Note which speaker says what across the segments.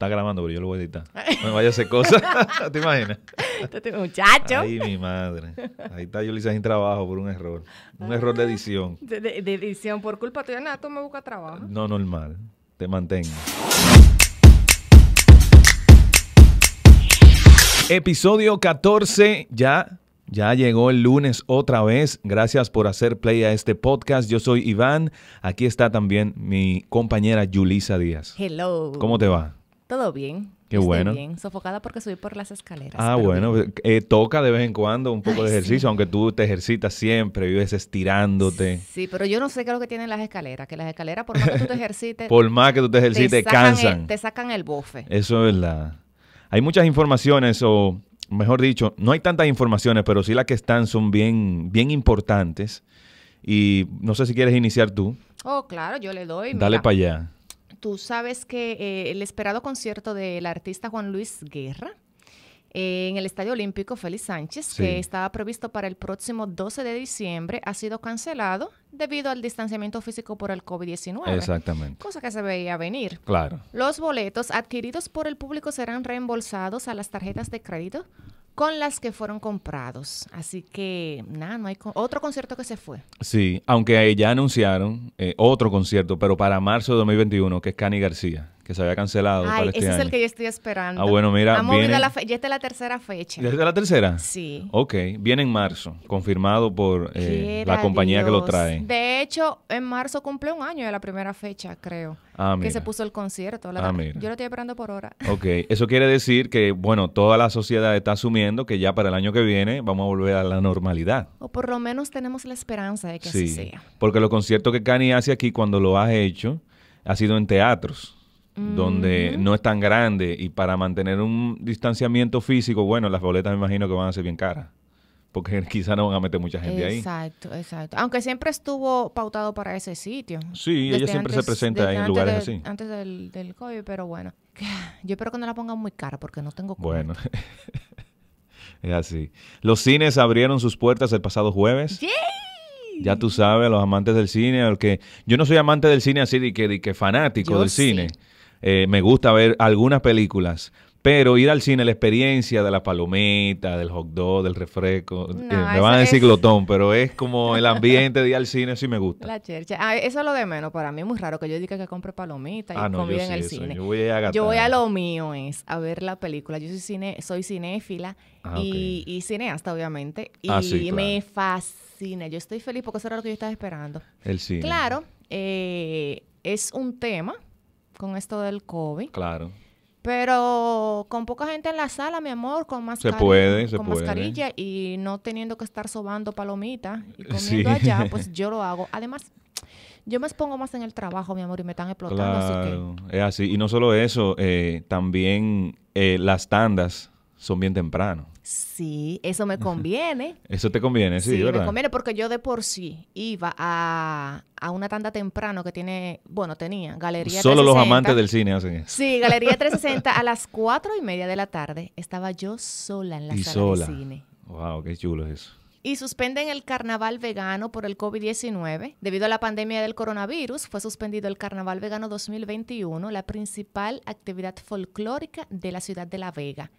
Speaker 1: Está grabando, pero yo lo voy a editar. No me vaya a hacer cosas. ¿Te imaginas?
Speaker 2: Muchacho. Ay,
Speaker 1: mi madre. Ahí está Yulisa sin trabajo por un error. Un error de edición.
Speaker 2: De, edición. Por culpa tuya, nada, tú me buscas trabajo.
Speaker 1: No, normal. Te mantengo. Episodio 14. Ya, ya llegó el lunes otra vez. Gracias por hacer play a este podcast. Yo soy Iván. Aquí está también mi compañera Yulisa Díaz.
Speaker 2: Hello. ¿Cómo te va? Todo bien.
Speaker 1: Qué bueno. Bien.
Speaker 2: Sofocada porque subí por las escaleras. Ah,
Speaker 1: bueno. Eh, toca de vez en cuando un poco de ejercicio, aunque tú te ejercitas siempre, vives estirándote.
Speaker 2: Sí, pero yo no sé qué es lo que tienen las escaleras, que las escaleras, por más que tú te ejercites. por
Speaker 1: más que tú te ejercites, cansan. te
Speaker 2: sacan el bofe.
Speaker 1: Eso es verdad. Hay muchas informaciones, o mejor dicho, no hay tantas informaciones, pero sí las que están son bien, bien importantes. Y no sé si quieres iniciar tú.
Speaker 2: Oh, claro, yo le doy. Dale para allá. Tú sabes que eh, el esperado concierto del artista Juan Luis Guerra eh, en el Estadio Olímpico Félix Sánchez, que estaba previsto para el próximo 12 de diciembre, ha sido cancelado debido al distanciamiento físico por el COVID-19. Exactamente. Cosa que se veía venir. Claro. Los boletos adquiridos por el público serán reembolsados a las tarjetas de crédito con las que fueron comprados. Así que, nada, no hay otro concierto que se fue.
Speaker 1: Sí, aunque ya anunciaron eh, otro concierto, pero para marzo de 2021, que es Cani García que se había cancelado. Este ese es el que
Speaker 2: yo estoy esperando. Ah, bueno, mira. Ya está la tercera fecha. ¿Ya está
Speaker 1: la tercera? Sí. Ok, viene en marzo, confirmado por eh, la compañía que lo trae.
Speaker 2: De hecho, en marzo cumple un año de la primera fecha, creo. Ah, Que se puso el concierto. La... Ah, yo lo estoy esperando por hora.
Speaker 1: Ok, eso quiere decir que, bueno, toda la sociedad está asumiendo que ya para el año que viene vamos a volver a la normalidad.
Speaker 2: O por lo menos tenemos la esperanza de que así sea.
Speaker 1: Porque los conciertos que Cani hace aquí, cuando lo has hecho, ha sido en teatros donde no es tan grande y para mantener un distanciamiento físico, bueno, las boletas me imagino que van a ser bien caras. Porque quizás no van a meter mucha gente ahí.
Speaker 2: Exacto, exacto. Aunque siempre estuvo pautado para ese sitio. Sí, ella siempre se presenta en lugares así. Antes del, COVID, pero bueno. Yo espero que no la pongan muy cara porque no tengo cuenta. Bueno.
Speaker 1: es así. Los cines abrieron sus puertas el pasado jueves. ¡Sí! Ya tú sabes, los amantes del cine, el que yo no soy amante del cine así de que, de que fanático del sí. cine eh, me gusta ver algunas películas. Pero ir al cine, la experiencia de la palomita, del hot dog, del refresco, eh, me van a decir glotón, pero es como el ambiente de ir al cine, sí me gusta.
Speaker 2: La chercha. Ah, eso es lo de menos. Para mí es muy raro que yo diga que compre palomita y ah, en el cine. Yo voy, a lo mío, es a ver la película. Yo soy, cine, soy cinéfila ah, y, cineasta, obviamente. Y me fascina. Yo estoy feliz porque eso era lo que yo estaba esperando.
Speaker 1: El cine. Claro,
Speaker 2: eh, es un tema con esto del COVID. Claro. Pero con poca gente en la sala, mi amor, con más, con mascarilla y no teniendo que estar sobando palomitas y comiendo allá, pues yo lo hago. Además, yo me expongo más en el trabajo, mi amor, y me están explotando.
Speaker 1: así que... es así. Y no solo eso, eh, también eh, las tandas son bien temprano.
Speaker 2: Sí, eso me conviene.
Speaker 1: eso te conviene, sí, sí me conviene
Speaker 2: porque yo de por sí iba a, una tanda temprano que tiene, bueno, tenía Galería Solo los amantes del cine hacen eso. Sí, Galería 360 a las cuatro y media de la tarde estaba yo sola en la sala de
Speaker 1: cine. Wow, qué chulo es eso
Speaker 2: y suspenden el carnaval vegano por el COVID-19. Debido a la pandemia del coronavirus, fue suspendido el Carnaval Vegano 2021, la principal actividad folclórica de la ciudad de La Vega.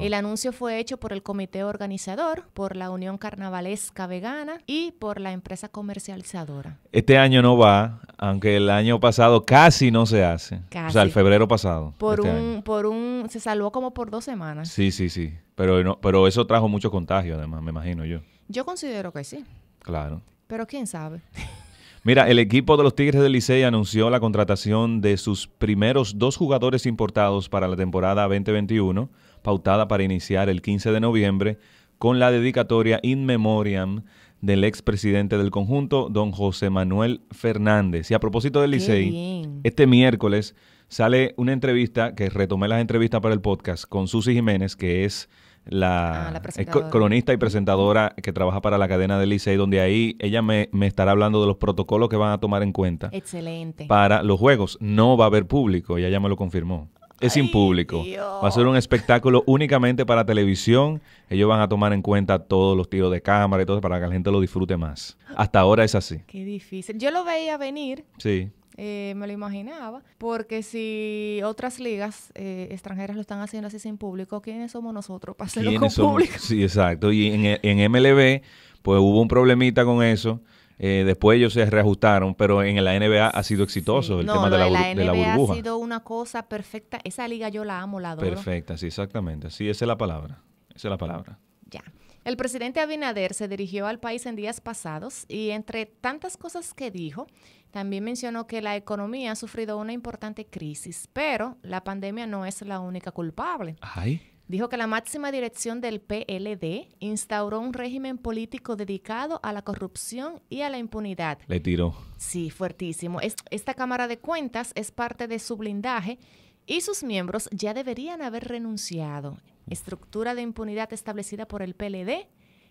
Speaker 2: El anuncio fue hecho por el comité organizador, por la Unión Carnavalesca Vegana y por la empresa comercializadora.
Speaker 1: Este año no va, aunque el año pasado casi no se hace. O sea, el febrero pasado. Por este un,
Speaker 2: por un, se salvó como por dos semanas.
Speaker 1: Sí, sí, sí. Pero, no, pero eso trajo mucho contagio, además, me imagino yo.
Speaker 2: Yo considero que sí. Claro. Pero quién sabe.
Speaker 1: Mira, el equipo de los Tigres del Licey anunció la contratación de sus primeros dos jugadores importados para la temporada 2021, pautada para iniciar el 15 de noviembre, con la dedicatoria in memoriam del expresidente del conjunto, don José Manuel Fernández. Y a propósito del Licey, este miércoles sale una entrevista, que retomé las entrevistas para el podcast, con Susi Jiménez, que es la, ah, eh, colonista y presentadora que trabaja para la cadena de Licey, donde ahí ella me, estará hablando de los protocolos que van a tomar en cuenta. Excelente. Para los juegos. No va a haber público, ella ya me lo confirmó. Es sin público. Va a ser un espectáculo únicamente para televisión. Ellos van a tomar en cuenta todos los tiros de cámara y todo para que la gente lo disfrute más. Hasta ahora es así.
Speaker 2: Qué difícil. Yo lo veía venir. Sí eh, me lo imaginaba, porque si otras ligas eh, extranjeras lo están haciendo así sin público, ¿quiénes somos nosotros para hacerlo con público?
Speaker 1: Sí, exacto. Y en, MLB, pues hubo un problemita con eso. Eh, después ellos se reajustaron, pero en la NBA ha sido exitoso el tema de, la, de la, la burbuja. ha sido
Speaker 2: una cosa perfecta. Esa liga yo la amo, la adoro. Perfecta,
Speaker 1: sí, exactamente. Sí, esa es la palabra. Esa es la palabra.
Speaker 2: Ya. El presidente Abinader se dirigió al país en días pasados y entre tantas cosas que dijo, también mencionó que la economía ha sufrido una importante crisis, pero la pandemia no es la única culpable. Ay. Dijo que la máxima dirección del PLD instauró un régimen político dedicado a la corrupción y a la impunidad. Le tiró. Sí, fuertísimo. esta Cámara de Cuentas es parte de su blindaje y sus miembros ya deberían haber renunciado estructura de impunidad establecida por el PLD,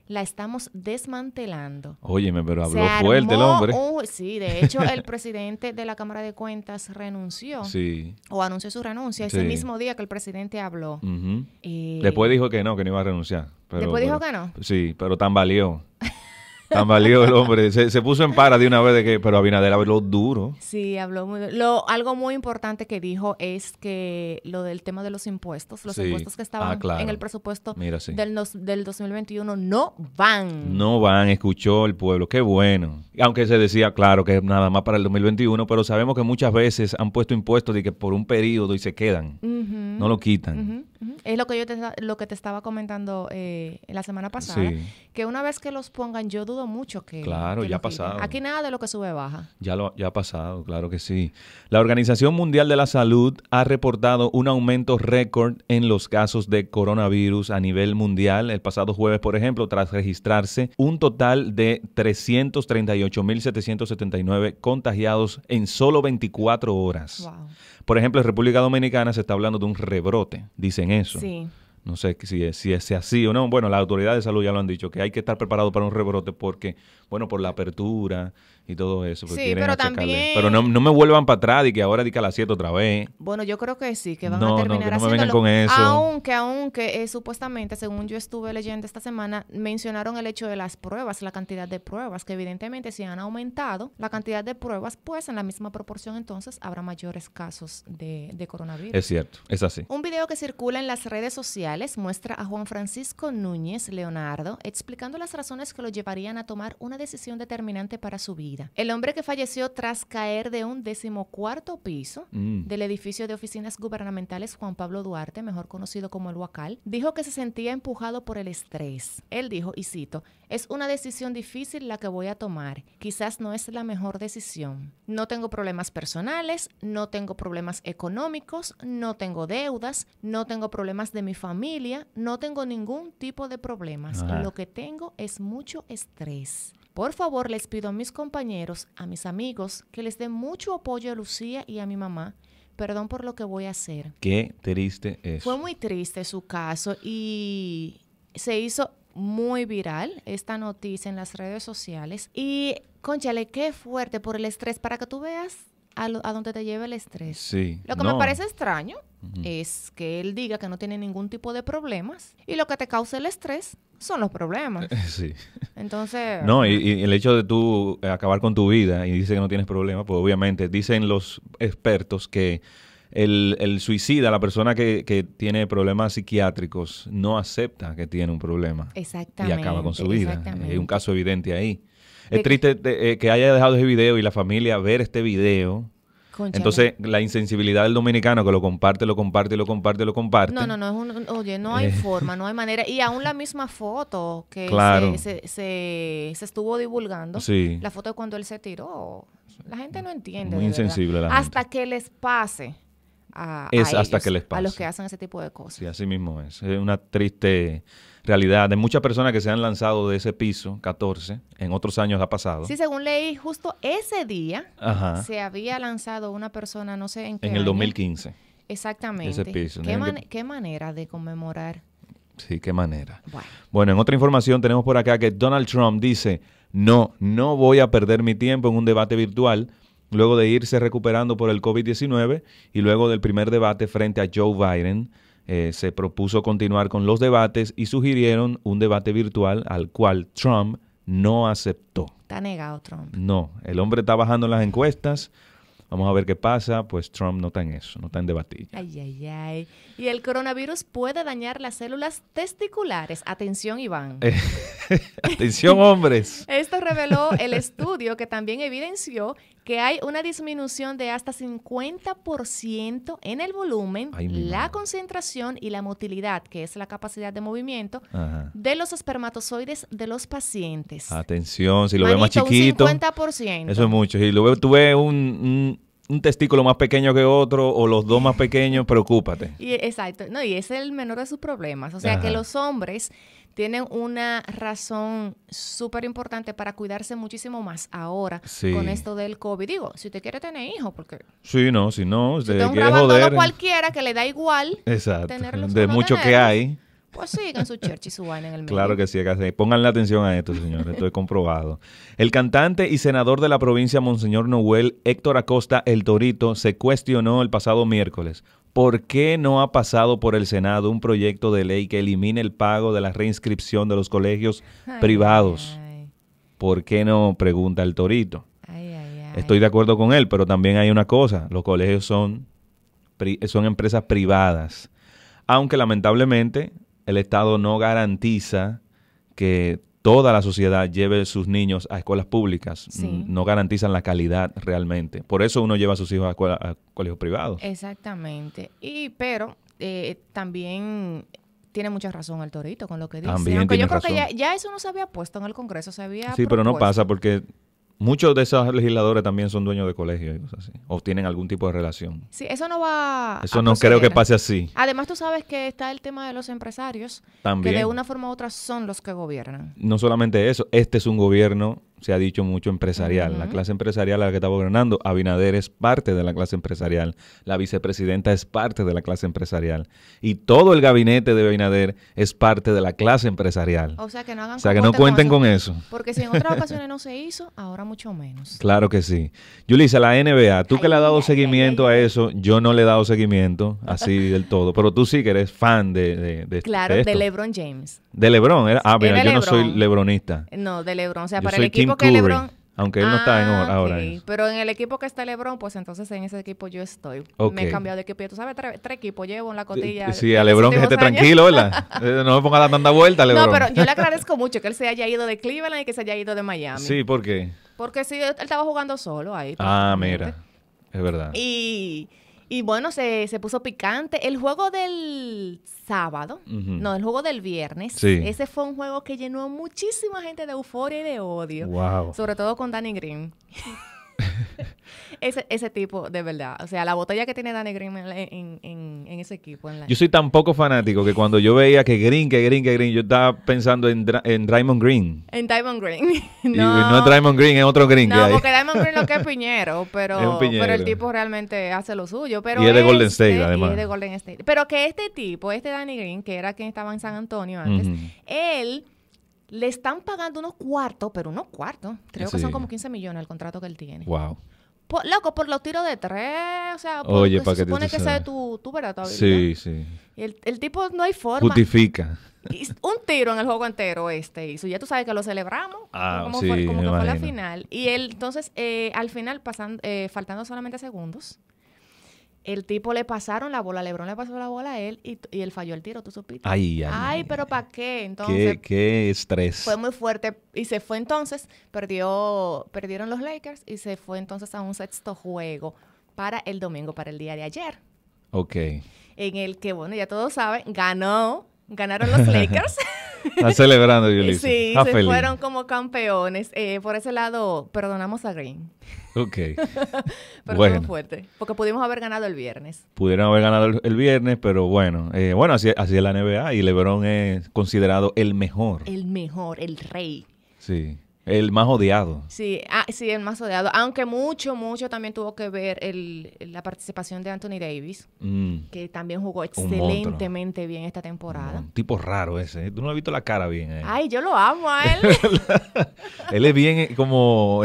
Speaker 2: la estamos desmantelando. Óyeme, pero habló fuerte el hombre. sí, de hecho, el presidente de la Cámara de Cuentas renunció. Sí. O anunció su renuncia ese mismo día que el presidente habló. Eh, Después
Speaker 1: dijo que no, que no iba a renunciar. Después dijo que no. Sí, pero tan valió. Tambaleó el hombre. Se, puso en para de una vez de que, pero Abinader habló duro.
Speaker 2: Sí, habló muy duro. Lo, algo muy importante que dijo es que lo del tema de los impuestos, los impuestos que estaban ah, en el presupuesto del, del 2021 no van.
Speaker 1: No van, escuchó el pueblo. Qué bueno. Aunque se decía, claro, que nada más para el 2021, pero sabemos que muchas veces han puesto impuestos de que por un periodo y se quedan.
Speaker 2: No lo quitan. Es lo que yo te, lo que te estaba comentando eh, la semana pasada. Que una vez que los pongan, yo dudo mucho que. Claro, ya ha pasado. Aquí nada de lo que sube baja.
Speaker 1: Ya, lo, ya ha pasado, claro que sí. La Organización Mundial de la Salud ha reportado un aumento récord en los casos de coronavirus a nivel mundial. El pasado jueves, por ejemplo, tras registrarse un total de 338.779 contagiados en solo 24 horas. Por ejemplo, en República Dominicana se está hablando de un rebrote, dicen eso. Sí. No sé si es, si es así o no. Bueno, las autoridades de salud ya lo han dicho, que hay que estar preparado para un rebrote porque, bueno, por la apertura, y todo eso. pero Pero no, me vuelvan para atrás y que ahora diga la las 7 otra vez.
Speaker 2: Bueno, yo creo que sí, que van a terminar no, con eso. Aunque, aunque eh, supuestamente, según yo estuve leyendo esta semana, mencionaron el hecho de las pruebas, la cantidad de pruebas, que evidentemente si han aumentado la cantidad de pruebas, pues en la misma proporción entonces habrá mayores casos de, de coronavirus. Es cierto, es así. Un video que circula en las redes sociales muestra a Juan Francisco Núñez Leonardo explicando las razones que lo llevarían a tomar una decisión determinante para su vida el hombre que falleció tras caer de un decimocuarto piso mm. del edificio de oficinas gubernamentales Juan Pablo Duarte, mejor conocido como el Huacal, dijo que se sentía empujado por el estrés. Él dijo, y cito, es una decisión difícil la que voy a tomar. Quizás no es la mejor decisión. No tengo problemas personales, no tengo problemas económicos, no tengo deudas, no tengo problemas de mi familia, no tengo ningún tipo de problemas. Ah. Lo que tengo es mucho estrés. Por favor, les pido a mis compañeros, a mis amigos, que les den mucho apoyo a Lucía y a mi mamá. Perdón por lo que voy a hacer.
Speaker 1: Qué triste es. Fue
Speaker 2: muy triste su caso y se hizo muy viral esta noticia en las redes sociales. Y, conchale, qué fuerte por el estrés, para que tú veas a, dónde te lleva el estrés. Sí. Lo que me parece extraño es que él diga que no tiene ningún tipo de problemas y lo que te causa el estrés son los problemas. Eh, sí. Entonces... No,
Speaker 1: y, el hecho de tú eh, acabar con tu vida y dice que no tienes problemas, pues obviamente dicen los expertos que el, el suicida, la persona que, que, tiene problemas psiquiátricos, no acepta que tiene un problema.
Speaker 2: Exactamente. Y acaba con su vida. Hay un
Speaker 1: caso evidente ahí. Es triste eh, que haya dejado ese video y la familia ver este video entonces, la insensibilidad del dominicano que lo comparte, lo comparte, lo comparte, lo comparte. No,
Speaker 2: no, no, oye, no hay eh. forma, no hay manera. Y aún la misma foto que se, se, estuvo divulgando, la foto de cuando él se tiró, la gente no entiende. Muy insensible la Hasta que les pase a, es hasta que les a los que hacen ese tipo de cosas.
Speaker 1: Sí, así mismo es. Es una triste realidad de muchas personas que se han lanzado de ese piso, 14, en otros años ha pasado. Sí,
Speaker 2: según leí, justo ese día se había lanzado una persona, no sé en qué. En el
Speaker 1: 2015.
Speaker 2: Exactamente. Ese piso. ¿Qué, manera de conmemorar?
Speaker 1: Sí, qué manera. bueno, en otra información tenemos por acá que Donald Trump dice, no, no voy a perder mi tiempo en un debate virtual luego de irse recuperando por el COVID-19 y luego del primer debate frente a Joe Biden. Eh, se propuso continuar con los debates y sugirieron un debate virtual al cual Trump no aceptó.
Speaker 2: Está negado Trump.
Speaker 1: No, el hombre está bajando en las encuestas, Vamos a ver qué pasa, pues Trump no está en eso, no está en debatir.
Speaker 2: Ay, ay, ay. Y el coronavirus puede dañar las células testiculares. Atención, Iván. Eh,
Speaker 1: atención, hombres.
Speaker 2: Esto reveló el estudio que también evidenció que hay una disminución de hasta 50% en el volumen, la concentración y la motilidad, que es la capacidad de movimiento, de los espermatozoides de los pacientes.
Speaker 1: Atención, si lo vemos más chiquito. Un 50%. Eso es mucho. Y luego tuve un, un testículo más pequeño que otro o los dos más pequeños, preocúpate.
Speaker 2: Y, exacto, y es el menor de sus problemas. O sea que los hombres tienen una razón súper importante para cuidarse muchísimo más ahora con esto del COVID. Digo, si usted quiere tener hijos, porque...
Speaker 1: Sí, no, si no, si usted
Speaker 2: cualquiera que le da igual
Speaker 1: Exacto, de mucho que hay.
Speaker 2: Pues sí, con su church y su vaina en el medio. Claro
Speaker 1: que sí, Pónganle atención a esto, señores. Esto es comprobado. El cantante y senador de la provincia, Monseñor Noel Héctor Acosta El Torito, se cuestionó el pasado miércoles. ¿Por qué no ha pasado por el Senado un proyecto de ley que elimine el pago de la reinscripción de los colegios privados? ¿Por qué no? Pregunta el Torito. Estoy de acuerdo con él, pero también hay una cosa. Los colegios son, son empresas privadas. Aunque lamentablemente el Estado no garantiza que toda la sociedad lleve sus niños a escuelas públicas. Mm, no garantizan la calidad realmente. Por eso uno lleva a sus hijos a, colegios privados.
Speaker 2: Exactamente. Y pero eh, también tiene mucha razón el Torito con lo que dice. También yo creo que ya, eso no se había puesto en el Congreso, se había Sí, pero no pasa
Speaker 1: porque muchos de esos legisladores también son dueños de colegios y o tienen algún tipo de relación.
Speaker 2: Sí, eso no va. Eso no creo que pase así. Además, tú sabes que está el tema de los empresarios, también. que de una forma u otra son los que gobiernan.
Speaker 1: No solamente eso, este es un gobierno se ha dicho mucho empresarial. La clase empresarial a la que está gobernando, Abinader es parte de la clase empresarial, la vicepresidenta es parte de la clase empresarial y todo el gabinete de Abinader es parte de la clase empresarial.
Speaker 2: O sea que no, hagan o sea, que no este cuenten con eso. Porque si en otras ocasiones no se hizo, ahora mucho menos.
Speaker 1: Claro que sí. Yulisa, la NBA, tú que le has dado seguimiento a eso, yo no le he dado seguimiento así del todo, pero tú sí que eres fan de... de, claro, de,
Speaker 2: LeBron James.
Speaker 1: De LeBron, ah, mira, yo no soy lebronista.
Speaker 2: No, de LeBron, o sea, para el equipo LeBron.
Speaker 1: Aunque él no está en ah, ahora. Sí.
Speaker 2: Pero en el equipo que está LeBron, pues entonces en ese equipo yo estoy. Me he cambiado de equipo. Tú sabes, tres, equipos llevo en la cotilla. Sí, a LeBron que esté tranquilo, ¿verdad?
Speaker 1: Eh, no me ponga la tanta vuelta, LeBron. No, pero
Speaker 2: yo le agradezco mucho que él se haya ido de Cleveland y que se haya ido de Miami. Sí, ¿por qué? Porque sí, él estaba jugando solo ahí.
Speaker 1: Ah, mira. Es verdad.
Speaker 2: Y y bueno, se, puso picante. El juego del sábado, no, el juego del viernes, ese fue un juego que llenó muchísima gente de euforia y de odio. Sobre todo con Danny Green. ese, ese tipo, de verdad. O sea, la botella que tiene Danny Green en, en, ese equipo.
Speaker 1: Yo soy tan poco fanático que cuando yo veía que Green, que Green, que Green, yo estaba pensando en, en Green.
Speaker 2: En Diamond Green. no, no es
Speaker 1: Draymond Green, es otro Green. No, porque
Speaker 2: Diamond Green lo que es piñero, pero, pero el tipo realmente hace lo suyo. Pero y es de Golden State, además. es de Golden State. Pero que este tipo, este Danny Green, que era quien estaba en San Antonio antes, él le están pagando unos cuartos, pero unos cuartos. Creo que son como 15 millones el contrato que él tiene. Wow. loco, por los tiros de tres, o sea, Oye, se supone que sea tu, tu verdad, tu Sí, sí. El, el, tipo no hay forma.
Speaker 1: Justifica.
Speaker 2: un tiro en el juego entero este hizo. Ya tú sabes que lo celebramos,
Speaker 1: ah, como, fue, como que fue la
Speaker 2: final. Y él, entonces, eh, al final, pasan, eh, faltando solamente segundos, el tipo le pasaron la bola, Lebron le pasó la bola a él y, él falló el tiro, tú supiste.
Speaker 1: Ay, ay, ay
Speaker 2: pero ¿para qué? Entonces.
Speaker 1: Qué, estrés. Fue
Speaker 2: muy fuerte y se fue entonces, perdió, perdieron los Lakers y se fue entonces a un sexto juego para el domingo, para el día de ayer. Ok. En el que, bueno, ya todos saben, ganó, ganaron los Lakers.
Speaker 1: Están celebrando, Yulisa. Sí, se fueron
Speaker 2: como campeones. Eh, por ese lado, perdonamos a Green. Ok. pero fuerte. Porque pudimos haber ganado el viernes.
Speaker 1: Pudieron haber ganado el, viernes, pero bueno. Eh, bueno, así, así es la NBA y LeBron es considerado el mejor.
Speaker 2: El mejor, el rey.
Speaker 1: Sí. El más odiado.
Speaker 2: Sí, ah, sí, el más odiado. Aunque mucho, mucho también tuvo que ver la participación de Anthony Davis, mm. que también jugó excelentemente bien esta temporada. Un
Speaker 1: tipo raro ese. ¿eh? Tú no has visto la cara bien. ¿eh?
Speaker 2: Ay, yo lo amo a él.
Speaker 1: él es bien eh, como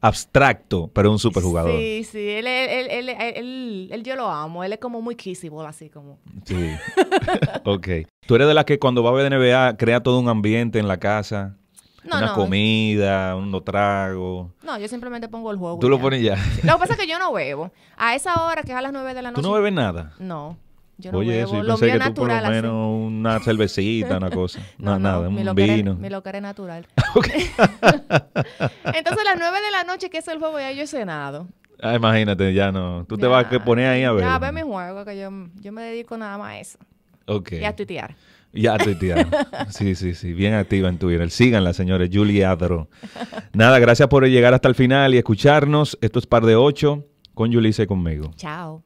Speaker 1: abstracto, pero un superjugador. Sí,
Speaker 2: sí. Él, él, él, yo lo amo. Él es como muy kissable, así como.
Speaker 1: Sí. ok. Tú eres de las que cuando va a ver NBA crea todo un ambiente en la casa una comida comida, unos trago
Speaker 2: No, yo simplemente pongo el juego. Tú lo pones ya. Lo que pasa es que yo no bebo. A esa hora, que es a las 9 de la noche. ¿Tú no bebes nada? No. Yo no Oye, bebo. eso, yo lo que tú por lo menos
Speaker 1: una cervecita, una cosa. no, nada, un vino. me
Speaker 2: lo es natural. Entonces, a las 9 de la noche, que es el juego, ya yo he cenado.
Speaker 1: Ah, imagínate, ya no. Tú te vas a poner ahí a ver. Ya, a ver
Speaker 2: mi juego, que yo, yo me dedico nada más a eso. Ok. Y a tuitear.
Speaker 1: Ya entiendo. Sí, sí, sí. Bien activa en Twitter. Síganla, señores. Julie Adro. Nada, gracias por llegar hasta el final y escucharnos. Esto es Par de Ocho con Julice y conmigo.
Speaker 2: Chao.